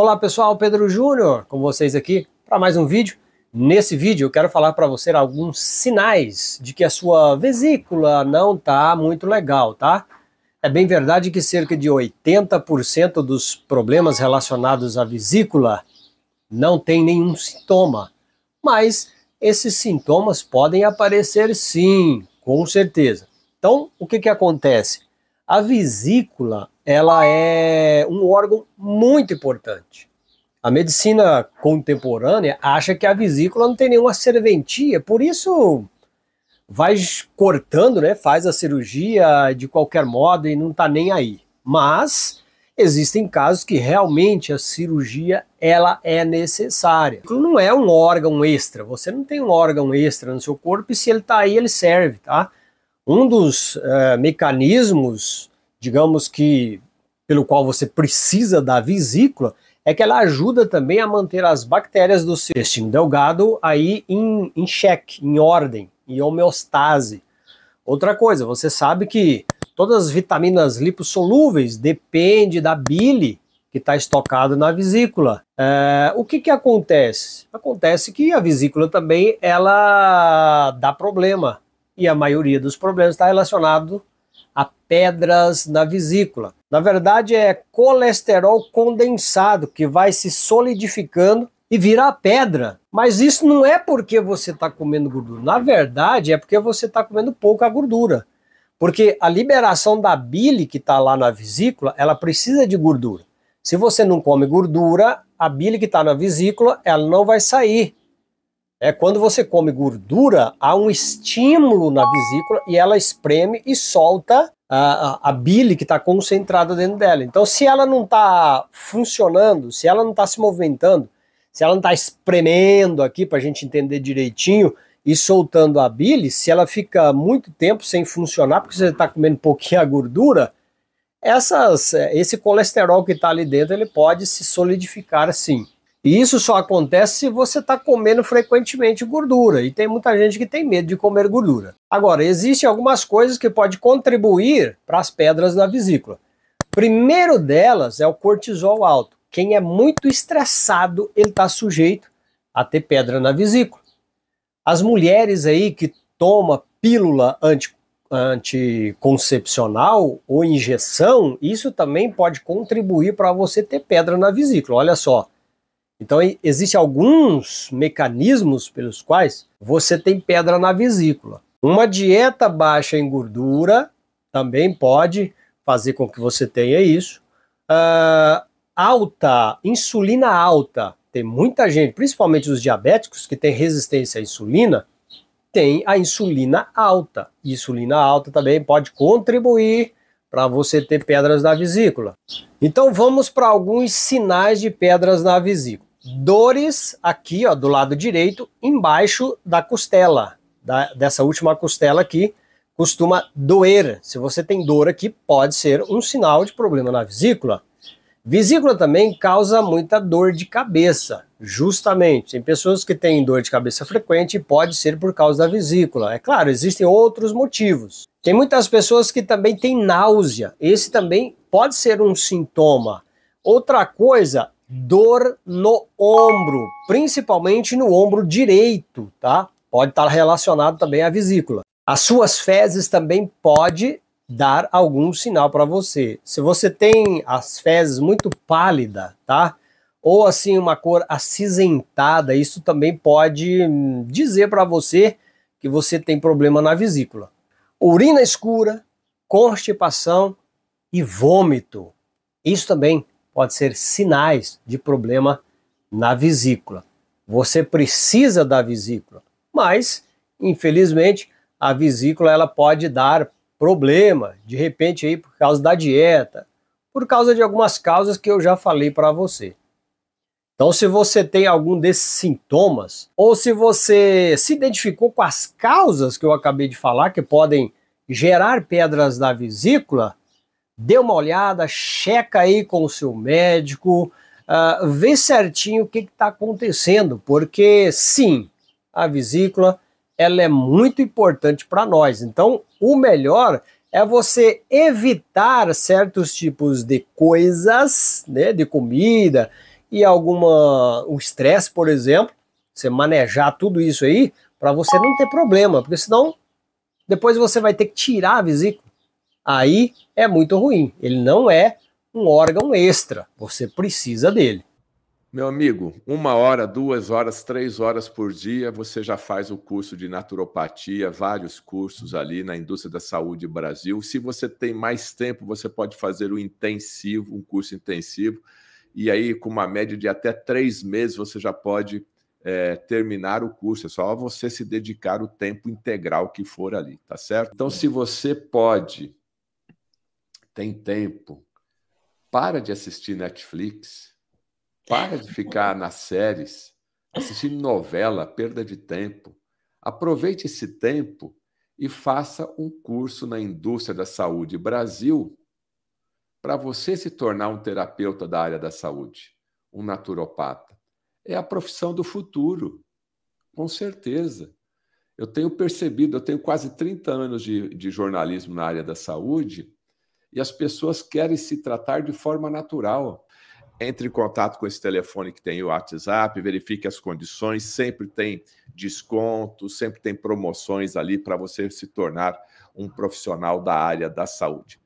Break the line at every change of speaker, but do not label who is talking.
Olá pessoal, Pedro Júnior com vocês aqui para mais um vídeo. Nesse vídeo eu quero falar para você alguns sinais de que a sua vesícula não tá muito legal, tá? É bem verdade que cerca de 80% dos problemas relacionados à vesícula não tem nenhum sintoma, mas esses sintomas podem aparecer sim, com certeza. Então, o que, que acontece? A vesícula ela é um órgão muito importante. A medicina contemporânea acha que a vesícula não tem nenhuma serventia, por isso vai cortando, né? Faz a cirurgia de qualquer modo e não está nem aí. Mas existem casos que realmente a cirurgia ela é necessária. Não é um órgão extra, você não tem um órgão extra no seu corpo e se ele está aí ele serve, tá? Um dos uh, mecanismos digamos que pelo qual você precisa da vesícula, é que ela ajuda também a manter as bactérias do seu intestino delgado aí em, em cheque, em ordem, em homeostase. Outra coisa, você sabe que todas as vitaminas lipossolúveis dependem da bile que está estocada na vesícula. É, o que, que acontece? Acontece que a vesícula também ela dá problema e a maioria dos problemas está relacionado a pedras na vesícula. Na verdade, é colesterol condensado que vai se solidificando e virar pedra. Mas isso não é porque você está comendo gordura. Na verdade, é porque você está comendo pouca gordura. Porque a liberação da bile que está lá na vesícula, ela precisa de gordura. Se você não come gordura, a bile que está na vesícula, ela não vai sair. É quando você come gordura, há um estímulo na vesícula e ela espreme e solta a, a, a bile que está concentrada dentro dela. Então, se ela não está funcionando, se ela não está se movimentando, se ela não está espremendo aqui para a gente entender direitinho e soltando a bile, se ela fica muito tempo sem funcionar porque você está comendo pouquinha gordura, essas, é, esse colesterol que está ali dentro ele pode se solidificar sim. E isso só acontece se você está comendo frequentemente gordura, e tem muita gente que tem medo de comer gordura. Agora, existem algumas coisas que podem contribuir para as pedras na vesícula. Primeiro delas é o cortisol alto. Quem é muito estressado, ele está sujeito a ter pedra na vesícula. As mulheres aí que toma pílula anti, anticoncepcional ou injeção, isso também pode contribuir para você ter pedra na vesícula. Olha só, então, existem alguns mecanismos pelos quais você tem pedra na vesícula. Uma dieta baixa em gordura também pode fazer com que você tenha isso. Uh, alta, insulina alta. Tem muita gente, principalmente os diabéticos que têm resistência à insulina, tem a insulina alta. Insulina alta também pode contribuir para você ter pedras na vesícula. Então vamos para alguns sinais de pedras na vesícula dores aqui, ó, do lado direito, embaixo da costela, da, dessa última costela aqui, costuma doer. Se você tem dor aqui, pode ser um sinal de problema na vesícula. Vesícula também causa muita dor de cabeça, justamente. Tem pessoas que têm dor de cabeça frequente e pode ser por causa da vesícula. É claro, existem outros motivos. Tem muitas pessoas que também têm náusea. Esse também pode ser um sintoma. Outra coisa dor no ombro, principalmente no ombro direito, tá? Pode estar relacionado também à vesícula. As suas fezes também pode dar algum sinal para você. Se você tem as fezes muito pálida, tá? Ou assim uma cor acinzentada, isso também pode hum, dizer para você que você tem problema na vesícula. Urina escura, constipação e vômito. Isso também pode ser sinais de problema na vesícula. Você precisa da vesícula, mas infelizmente a vesícula ela pode dar problema, de repente aí por causa da dieta, por causa de algumas causas que eu já falei para você. Então, se você tem algum desses sintomas, ou se você se identificou com as causas que eu acabei de falar, que podem gerar pedras na vesícula, dê uma olhada, checa aí com o seu médico, uh, vê certinho o que está acontecendo, porque sim, a vesícula ela é muito importante para nós. Então, o melhor é você evitar certos tipos de coisas, né, de comida e alguma o estresse, por exemplo, você manejar tudo isso aí para você não ter problema, porque senão depois você vai ter que tirar a vesícula aí é muito ruim. Ele não é um órgão extra, você precisa dele.
Meu amigo, uma hora, duas horas, três horas por dia, você já faz o curso de naturopatia, vários cursos ali na indústria da saúde Brasil. Se você tem mais tempo, você pode fazer o intensivo, um curso intensivo, e aí com uma média de até três meses você já pode é, terminar o curso. É só você se dedicar o tempo integral que for ali, tá certo? Então, se você pode tem tempo, para de assistir Netflix, para de ficar nas séries, assistir novela, perda de tempo. Aproveite esse tempo e faça um curso na indústria da saúde Brasil para você se tornar um terapeuta da área da saúde, um naturopata. É a profissão do futuro, com certeza. Eu tenho percebido, eu tenho quase 30 anos de, de jornalismo na área da saúde e as pessoas querem se tratar de forma natural. Entre em contato com esse telefone que tem o WhatsApp, verifique as condições, sempre tem desconto, sempre tem promoções ali para você se tornar um profissional da área da saúde.